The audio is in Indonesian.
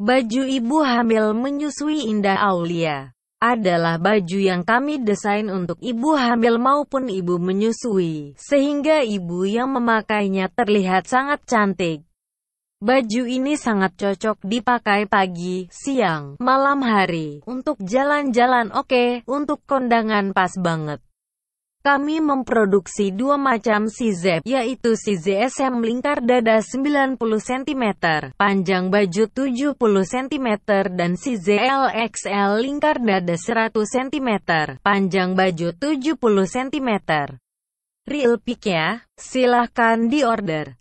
Baju ibu hamil menyusui Indah Aulia adalah baju yang kami desain untuk ibu hamil maupun ibu menyusui, sehingga ibu yang memakainya terlihat sangat cantik. Baju ini sangat cocok dipakai pagi, siang, malam hari, untuk jalan-jalan oke, untuk kondangan pas banget. Kami memproduksi dua macam sizep, yaitu size SM lingkar dada 90 cm, panjang baju 70 cm dan size LXL lingkar dada 100 cm, panjang baju 70 cm. Real pick ya, silahkan diorder.